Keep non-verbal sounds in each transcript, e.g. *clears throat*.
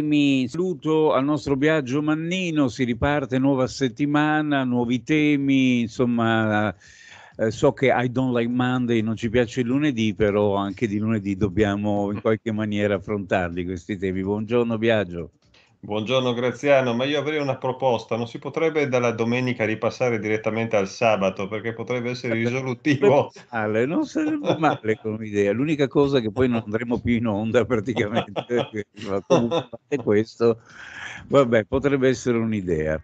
Mi saluto al nostro viaggio Mannino, si riparte nuova settimana, nuovi temi, insomma eh, so che I don't like Monday non ci piace il lunedì, però anche di lunedì dobbiamo in qualche maniera affrontarli questi temi. Buongiorno viaggio. Buongiorno Graziano, ma io avrei una proposta, non si potrebbe dalla domenica ripassare direttamente al sabato perché potrebbe essere risolutivo. *laughs* Male, non sarebbe male come idea, l'unica cosa che poi non andremo più in onda praticamente è *laughs* questo, vabbè potrebbe essere un'idea.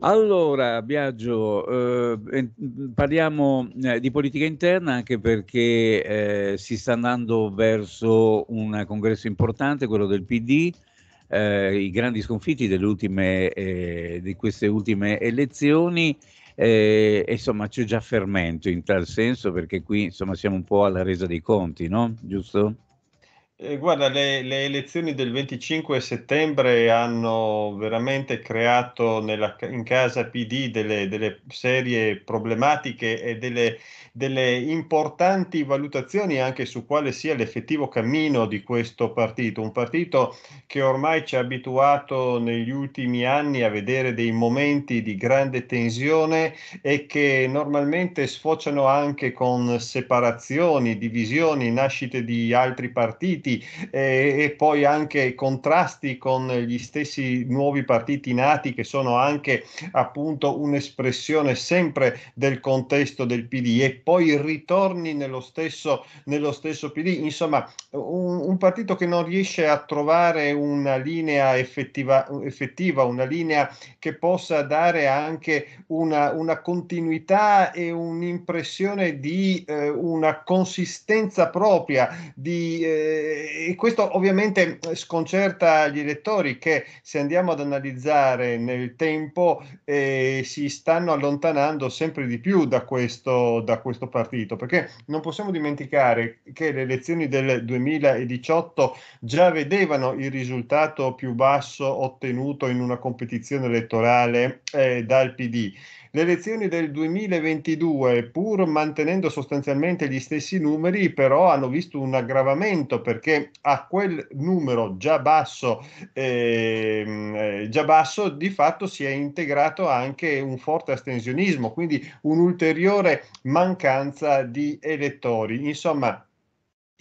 Allora, Biagio, eh, parliamo eh, di politica interna anche perché eh, si sta andando verso un congresso importante, quello del PD eh, i grandi sconfitti delle ultime, eh, di queste ultime elezioni. Eh, insomma, c'è già fermento in tal senso perché qui insomma, siamo un po' alla resa dei conti, no? Giusto? Eh, guarda, le, le, elezioni del 25 settembre hanno veramente creato nella, in casa PD delle, delle serie problematiche e delle, delle, importanti valutazioni anche su quale sia l'effettivo cammino di questo partito. Un partito che ormai ci ha abituato negli ultimi anni a vedere dei momenti di grande tensione e che normalmente sfociano anche con separazioni, divisioni, nascite di altri partiti partiti eh, e poi anche contrasti con gli stessi nuovi partiti nati che sono anche appunto un'espressione sempre del contesto del PD e poi ritorni nello stesso, nello stesso PD, insomma un, un partito che non riesce a trovare una linea effettiva, effettiva una linea che possa dare anche una, una continuità e un'impressione di eh, una consistenza propria, di eh, e questo ovviamente sconcerta gli elettori che se andiamo ad analizzare nel tempo eh, si stanno allontanando sempre di più da questo, da questo partito, perché non possiamo dimenticare che le elezioni del 2018 già vedevano il risultato più basso ottenuto in una competizione elettorale eh, dal PD. Le elezioni del 2022, pur mantenendo sostanzialmente gli stessi numeri, però hanno visto un aggravamento perché a quel numero già basso, ehm, eh, già basso di fatto si è integrato anche un forte astensionismo, quindi un'ulteriore mancanza di elettori. Insomma,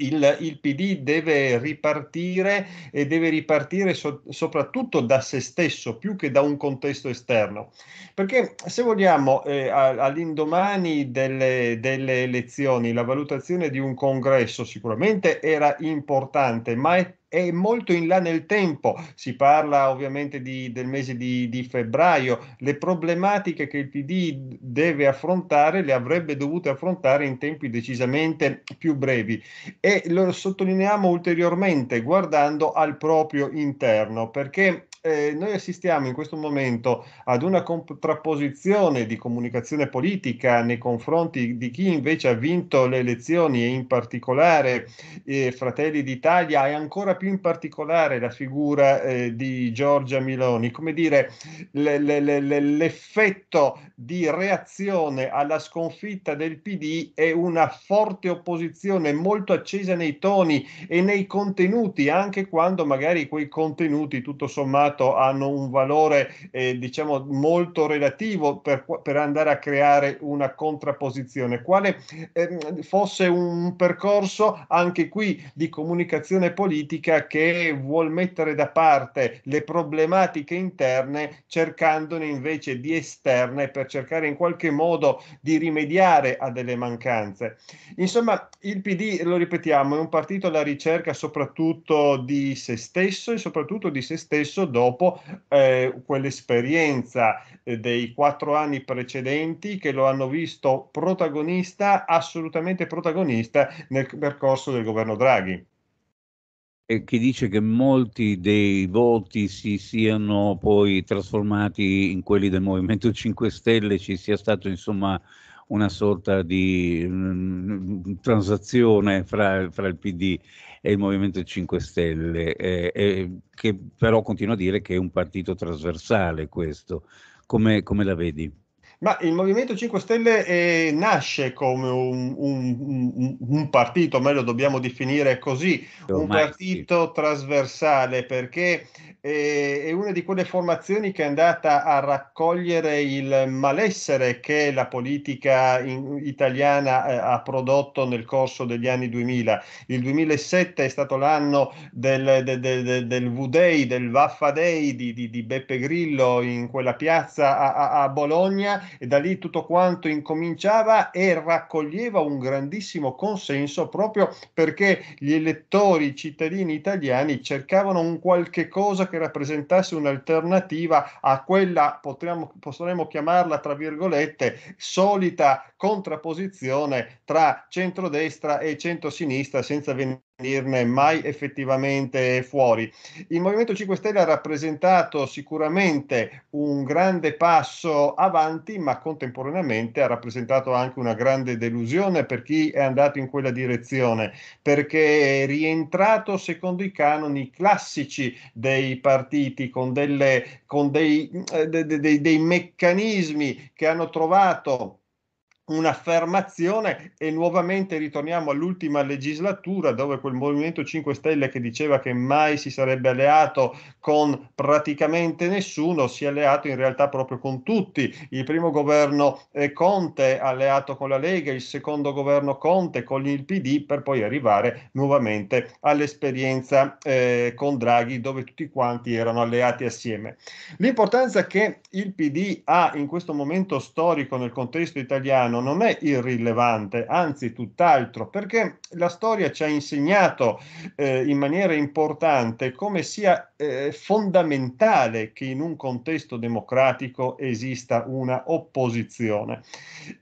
il, il, PD deve ripartire e deve ripartire so, soprattutto da se stesso più che da un contesto esterno. Perché se vogliamo eh, all'indomani delle, delle elezioni la valutazione di un congresso sicuramente era importante, ma è è molto in là nel tempo, si parla ovviamente di, del mese di, di, febbraio, le problematiche che il PD deve affrontare le avrebbe dovute affrontare in tempi decisamente più brevi e lo sottolineiamo ulteriormente guardando al proprio interno perché eh, noi assistiamo in questo momento ad una contrapposizione di comunicazione politica nei confronti di chi invece ha vinto le elezioni e in particolare eh, Fratelli d'Italia e ancora più in particolare la figura eh, di Giorgia Miloni, come dire le, le, le, l'effetto di reazione alla sconfitta del PD è una forte opposizione molto accesa nei toni e nei contenuti, anche quando magari quei contenuti tutto sommato mercato hanno un valore eh, diciamo molto relativo per, per, andare a creare una contrapposizione, quale eh, fosse un percorso anche qui di comunicazione politica che vuol mettere da parte le problematiche interne cercandone invece di esterne per cercare in qualche modo di rimediare a delle mancanze. Insomma, il PD, lo ripetiamo, è un partito alla ricerca soprattutto di se stesso e soprattutto di se stesso dopo dopo eh, quell'esperienza eh, dei quattro anni precedenti che lo hanno visto protagonista, assolutamente protagonista nel percorso del governo Draghi E chi dice che molti dei voti si siano poi trasformati in quelli del Movimento 5 Stelle, ci sia stato insomma una sorta di mh, mm, mm, transazione fra, fra, il PD e il Movimento 5 Stelle, eh, eh, che però continua a dire che è un partito trasversale questo. Come, come la vedi? Ma il Movimento 5 Stelle eh, nasce come un, un, un, un, partito, meglio dobbiamo definire così, un partito trasversale perché eh, è una di quelle formazioni che è andata a raccogliere il malessere che la politica in, italiana eh, ha prodotto nel corso degli anni 2000. Il 2007 è stato l'anno del, del, del, del V-Day, del Vaffa Day di, di, di, Beppe Grillo in quella piazza a, a, a Bologna e da lì tutto quanto incominciava e raccoglieva un grandissimo consenso proprio perché gli elettori, i cittadini italiani cercavano un qualche cosa che rappresentasse un'alternativa a quella, potremmo, potremmo chiamarla tra virgolette, solita contrapposizione tra centrodestra e centrosinistra senza venire dirne mai effettivamente fuori. Il Movimento 5 Stelle ha rappresentato sicuramente un grande passo avanti, ma contemporaneamente ha rappresentato anche una grande delusione per chi è andato in quella direzione, perché è rientrato secondo i canoni classici dei partiti con, delle, con dei, eh, dei, dei, dei meccanismi che hanno trovato un'affermazione e nuovamente ritorniamo all'ultima legislatura dove quel Movimento 5 Stelle che diceva che mai si sarebbe alleato con praticamente nessuno si è alleato in realtà proprio con tutti. Il primo governo eh, Conte alleato con la Lega, il secondo governo Conte con il PD per poi arrivare nuovamente all'esperienza eh, con Draghi dove tutti quanti erano alleati assieme. L'importanza che il PD ha in questo momento storico nel contesto italiano italiano non è irrilevante, anzi tutt'altro, perché la storia ci ha insegnato eh, in maniera importante come sia eh, fondamentale che in un contesto democratico esista una opposizione.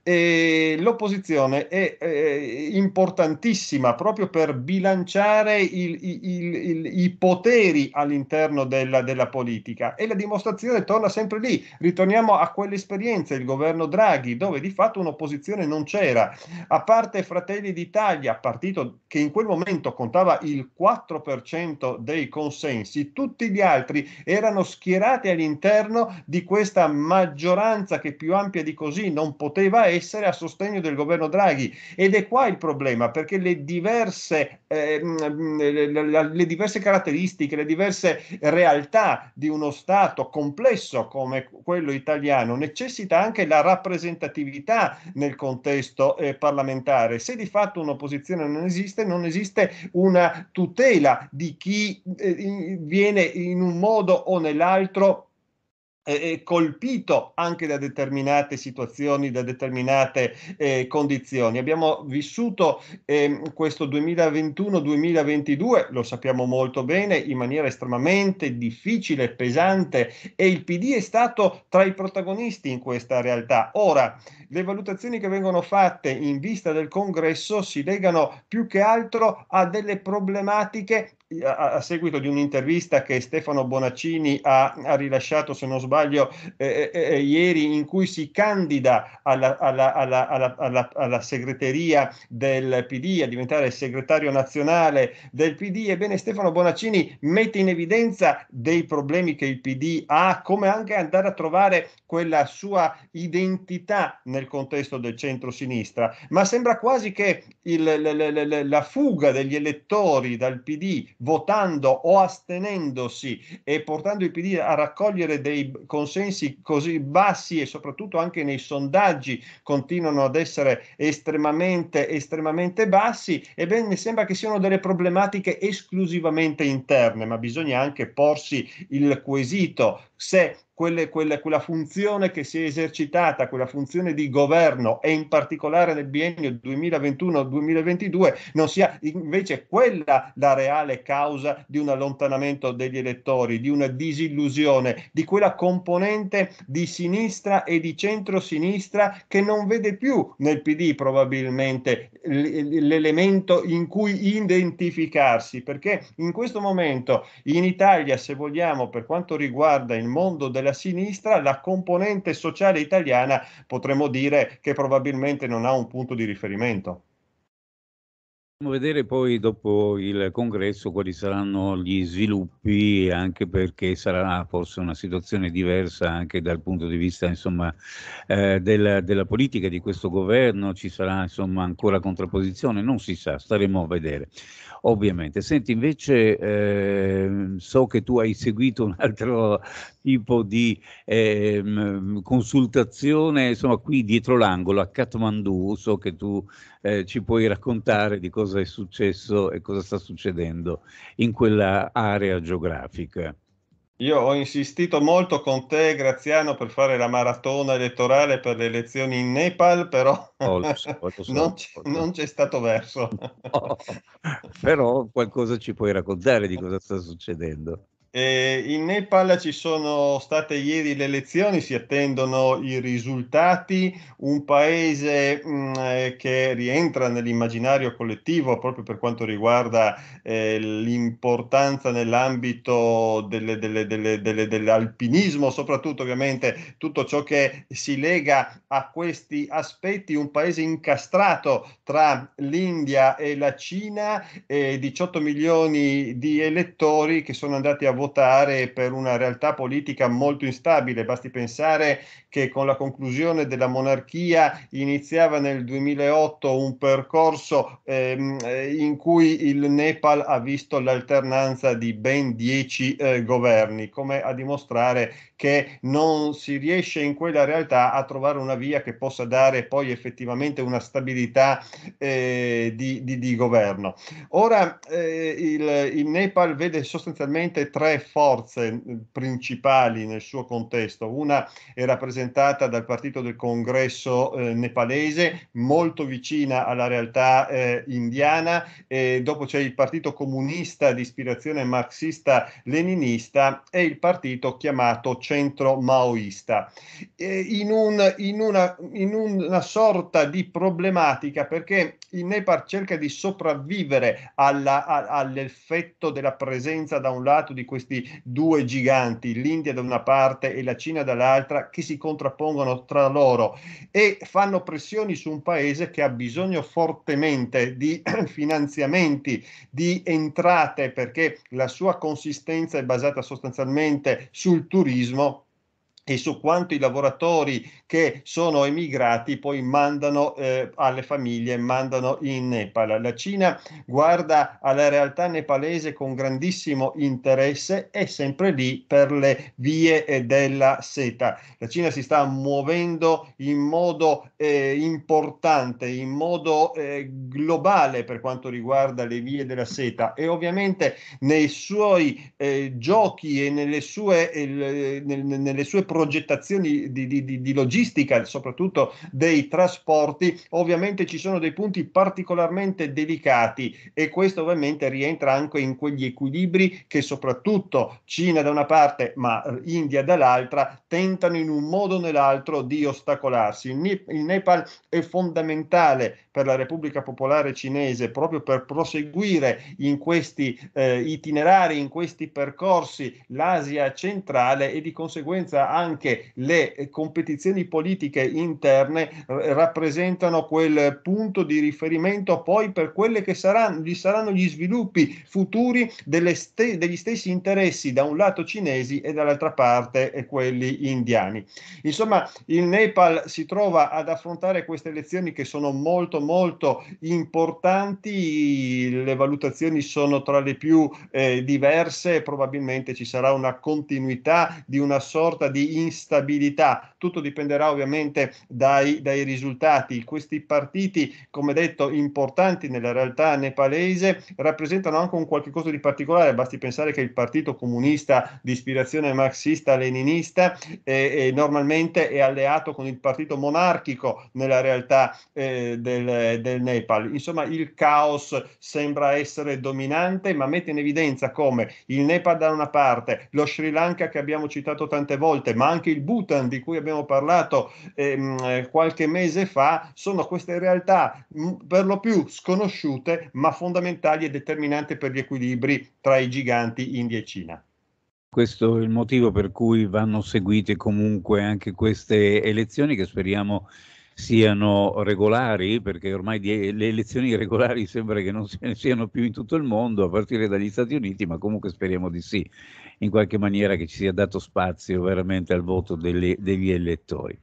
E l'opposizione è eh, importantissima proprio per bilanciare il, il, il, i poteri all'interno della, della politica e la dimostrazione torna sempre lì. Ritorniamo a quell'esperienza, il governo Draghi, dove di fatto un'opposizione opposizione non c'era, a parte Fratelli d'Italia, partito che in quel momento contava il 4% dei consensi, tutti gli altri erano schierati all'interno di questa maggioranza che più ampia di così non poteva essere a sostegno del governo Draghi. Ed è qua il problema, perché le diverse, eh, le diverse caratteristiche, le diverse realtà di uno Stato complesso come quello italiano necessita anche la rappresentatività nel contesto eh, parlamentare. Se di fatto un'opposizione non esiste, non esiste una tutela di chi eh, viene in un modo o nell'altro eh, colpito anche da determinate situazioni, da determinate eh, condizioni. Abbiamo vissuto eh, questo 2021-2022, lo sappiamo molto bene, in maniera estremamente difficile, pesante e il PD è stato tra i protagonisti in questa realtà. Ora, le valutazioni che vengono fatte in vista del congresso si legano più che altro a delle problematiche a, a, seguito di un'intervista che Stefano Bonaccini ha, ha rilasciato, se non sbaglio, eh, eh, eh, eh ieri, in cui si candida alla, alla, alla, alla, segreteria del PD, a diventare segretario nazionale del PD. Ebbene, Stefano Bonaccini mette in evidenza dei problemi che il PD ha, come anche andare a trovare quella sua identità nel contesto del centro-sinistra. Ma sembra quasi che il, la, la, la, la fuga degli elettori dal PD votando o astenendosi e portando il PD a raccogliere dei consensi così bassi e soprattutto anche nei sondaggi continuano ad essere estremamente, estremamente bassi, ebbene mi sembra che siano delle problematiche esclusivamente interne, ma bisogna anche porsi il quesito se quelle, quelle, quella funzione che si è esercitata, quella funzione di governo e in particolare nel biennio 2021-2022 non sia invece quella la reale causa di un allontanamento degli elettori, di una disillusione, di quella componente di sinistra e di centrosinistra che non vede più nel PD probabilmente l'elemento in cui identificarsi, perché in questo momento in Italia, se vogliamo, per quanto riguarda il mondo della sinistra, la componente sociale italiana potremmo dire che probabilmente non ha un punto di riferimento vedere poi dopo il congresso quali saranno gli sviluppi, anche perché sarà forse una situazione diversa anche dal punto di vista insomma, eh, della, della, politica di questo governo, ci sarà insomma, ancora contrapposizione, non si sa, staremo a vedere. Ovviamente. Senti, invece eh, so che tu hai seguito un altro tipo di eh, consultazione, insomma qui dietro l'angolo a Kathmandu, so che tu eh, ci puoi raccontare di cosa cosa è successo e cosa sta succedendo in quella area geografica. Io ho insistito molto con te, Graziano, per fare la maratona elettorale per le elezioni in Nepal, però oh, lo so, lo *laughs* so, non, c'è, non, c'è, stato verso. No, però qualcosa ci puoi raccontare di cosa sta succedendo. Eh, in Nepal ci sono state ieri le elezioni, si attendono i risultati, un paese mh, mm, eh, che rientra nell'immaginario collettivo proprio per quanto riguarda eh, l'importanza nell'ambito delle, delle, delle, dell'alpinismo, soprattutto ovviamente tutto ciò che si lega a questi aspetti, un paese incastrato tra l'India e la Cina, eh, 18 milioni di elettori che sono andati a votare votare per una realtà politica molto instabile. Basti pensare che con la conclusione della monarchia iniziava nel 2008 un percorso ehm, eh, in cui il Nepal ha visto l'alternanza di ben dieci eh, governi, come a dimostrare che non si riesce in quella realtà a trovare una via che possa dare poi effettivamente una stabilità eh, di, di, di, governo. Ora eh, il, il Nepal vede sostanzialmente tre tre forze mm, principali nel suo contesto. Una è rappresentata dal partito del congresso eh, nepalese, molto vicina alla realtà eh, indiana, e dopo c'è il partito comunista di ispirazione marxista-leninista e il partito chiamato centro maoista. E in, un, in, una, in una sorta di problematica perché il Nepal cerca di sopravvivere alla, a, all'effetto della presenza da un lato di questi questi due giganti, l'India da una parte e la Cina dall'altra, che si contrappongono tra loro e fanno pressioni su un paese che ha bisogno fortemente di *clears throat* finanziamenti, di entrate, perché la sua consistenza è basata sostanzialmente sul turismo e su quanto i lavoratori che sono emigrati poi mandano eh, alle famiglie, mandano in Nepal. La Cina guarda alla realtà nepalese con grandissimo interesse, è sempre lì per le vie eh, della seta. La Cina si sta muovendo in modo eh, importante, in modo eh, globale per quanto riguarda le vie della seta e ovviamente nei suoi eh, giochi e nelle sue, nelle sue progettazioni di, di, di, di logistica, soprattutto dei trasporti, ovviamente ci sono dei punti particolarmente delicati e questo ovviamente rientra anche in quegli equilibri che soprattutto Cina da una parte ma eh, India dall'altra tentano in un modo o nell'altro di ostacolarsi. Il, Nepal è fondamentale per la Repubblica Popolare Cinese proprio per proseguire in questi eh, itinerari, in questi percorsi l'Asia centrale e di conseguenza anche anche le eh, competizioni politiche interne rappresentano quel punto di riferimento poi per quelli che saranno, gli, saranno gli sviluppi futuri ste, degli stessi interessi da un lato cinesi e dall'altra parte eh, quelli indiani. Insomma, il Nepal si trova ad affrontare queste elezioni che sono molto molto importanti, le valutazioni sono tra le più eh, diverse, probabilmente ci sarà una continuità di una sorta di instabilità. Tutto dipenderà ovviamente dai, dai risultati. Questi partiti, come detto, importanti nella realtà nepalese, rappresentano anche un qualche cosa di particolare. Basti pensare che il Partito Comunista di ispirazione marxista-leninista eh, eh, normalmente è alleato con il partito monarchico nella realtà eh, del, del Nepal. Insomma, il caos sembra essere dominante, ma mette in evidenza come il Nepal da una parte, lo Sri Lanka che abbiamo citato tante volte, ma ma anche il Bhutan di cui abbiamo parlato ehm, qualche mese fa, sono queste realtà mm, per lo più sconosciute, ma fondamentali e determinanti per gli equilibri tra i giganti India e Cina. Questo è il motivo per cui vanno seguite comunque anche queste elezioni che speriamo siano regolari, perché ormai die- le elezioni *laughs* regolari sembra che non se ne siano più in tutto il mondo, a partire dagli Stati Uniti, ma comunque speriamo di sì, in qualche maniera che ci sia dato spazio veramente al voto delle, degli elettori.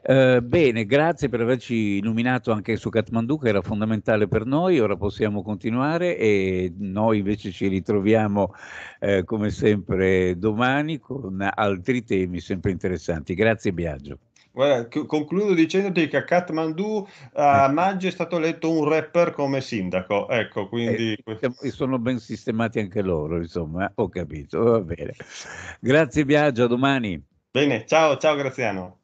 Eh, bene, grazie per averci illuminato anche su Kathmandu che era fondamentale per noi, ora possiamo continuare e noi invece ci ritroviamo eh, come sempre domani con altri temi sempre interessanti. Grazie Biagio. Guarda, concludo dicendoti che a Kathmandu a eh. maggio è stato eletto un rapper come sindaco. Ecco, quindi... Eh, e sono ben sistemati anche loro, insomma, eh, ho capito, va bene. Grazie Biagio, a domani. Bene, ciao, ciao Graziano.